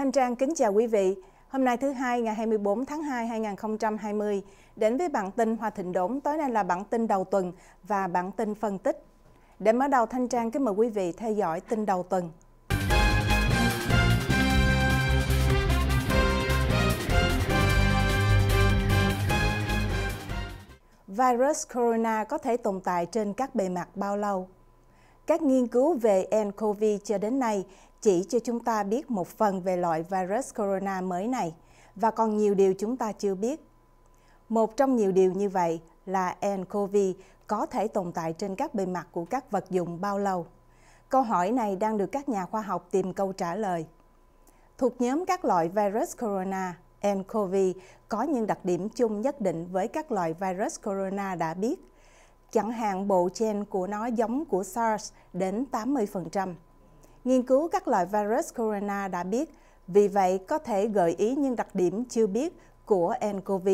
Thanh Trang kính chào quý vị. Hôm nay thứ hai ngày 24 tháng 2 2020 đến với bản tin Hoa Thịnh Đốn tối nay là bản tin đầu tuần và bản tin phân tích. Để mở đầu Thanh Trang kính mời quý vị theo dõi tin đầu tuần. Virus corona có thể tồn tại trên các bề mặt bao lâu? Các nghiên cứu về nCoV cho đến nay chỉ cho chúng ta biết một phần về loại virus corona mới này và còn nhiều điều chúng ta chưa biết. Một trong nhiều điều như vậy là nCoV có thể tồn tại trên các bề mặt của các vật dụng bao lâu? Câu hỏi này đang được các nhà khoa học tìm câu trả lời. Thuộc nhóm các loại virus corona, nCoV có những đặc điểm chung nhất định với các loại virus corona đã biết – chẳng hạn bộ gen của nó giống của SARS đến 80%. Nghiên cứu các loại virus corona đã biết, vì vậy có thể gợi ý những đặc điểm chưa biết của nCoV,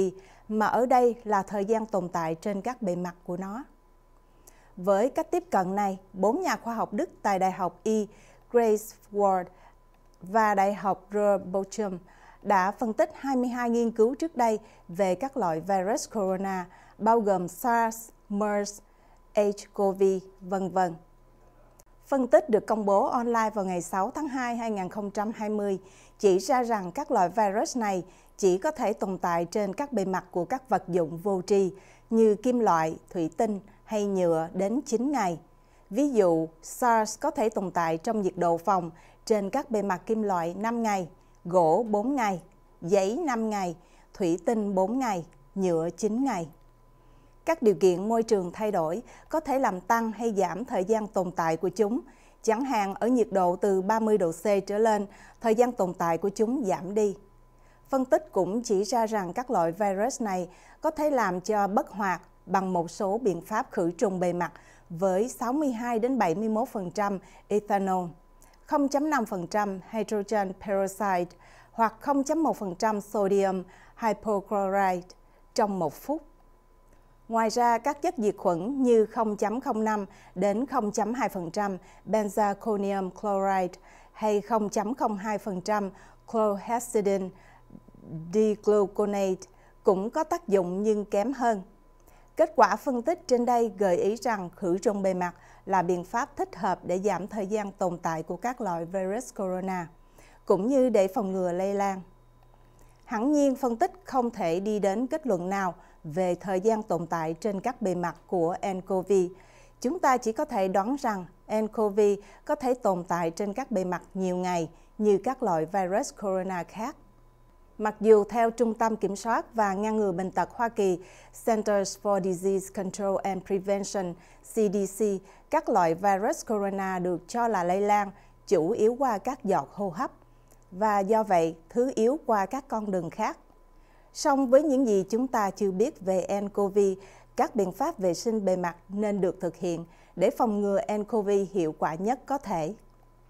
mà ở đây là thời gian tồn tại trên các bề mặt của nó. Với cách tiếp cận này, bốn nhà khoa học Đức tại Đại học Y, Grace Ward và Đại học Ruhr Bochum đã phân tích 22 nghiên cứu trước đây về các loại virus corona, bao gồm SARS, MERS, HCoV, vân vân. Phân tích được công bố online vào ngày 6 tháng 2 2020 chỉ ra rằng các loại virus này chỉ có thể tồn tại trên các bề mặt của các vật dụng vô tri như kim loại, thủy tinh hay nhựa đến 9 ngày. Ví dụ, SARS có thể tồn tại trong nhiệt độ phòng trên các bề mặt kim loại 5 ngày, gỗ 4 ngày, giấy 5 ngày, thủy tinh 4 ngày, nhựa 9 ngày. Các điều kiện môi trường thay đổi có thể làm tăng hay giảm thời gian tồn tại của chúng. Chẳng hạn ở nhiệt độ từ 30 độ C trở lên, thời gian tồn tại của chúng giảm đi. Phân tích cũng chỉ ra rằng các loại virus này có thể làm cho bất hoạt bằng một số biện pháp khử trùng bề mặt với 62 đến 71% ethanol, 0.5% hydrogen peroxide hoặc 0.1% sodium hypochlorite trong một phút. Ngoài ra, các chất diệt khuẩn như 0.05 đến 0.2% benzalkonium chloride hay 0.02% chlorhexidine digluconate cũng có tác dụng nhưng kém hơn. Kết quả phân tích trên đây gợi ý rằng khử trùng bề mặt là biện pháp thích hợp để giảm thời gian tồn tại của các loại virus corona, cũng như để phòng ngừa lây lan hẳn nhiên phân tích không thể đi đến kết luận nào về thời gian tồn tại trên các bề mặt của nCoV. Chúng ta chỉ có thể đoán rằng nCoV có thể tồn tại trên các bề mặt nhiều ngày như các loại virus corona khác. Mặc dù theo Trung tâm Kiểm soát và Ngăn ngừa Bệnh tật Hoa Kỳ, Centers for Disease Control and Prevention, CDC, các loại virus corona được cho là lây lan chủ yếu qua các giọt hô hấp và do vậy thứ yếu qua các con đường khác. Song với những gì chúng ta chưa biết về nCoV, các biện pháp vệ sinh bề mặt nên được thực hiện để phòng ngừa nCoV hiệu quả nhất có thể.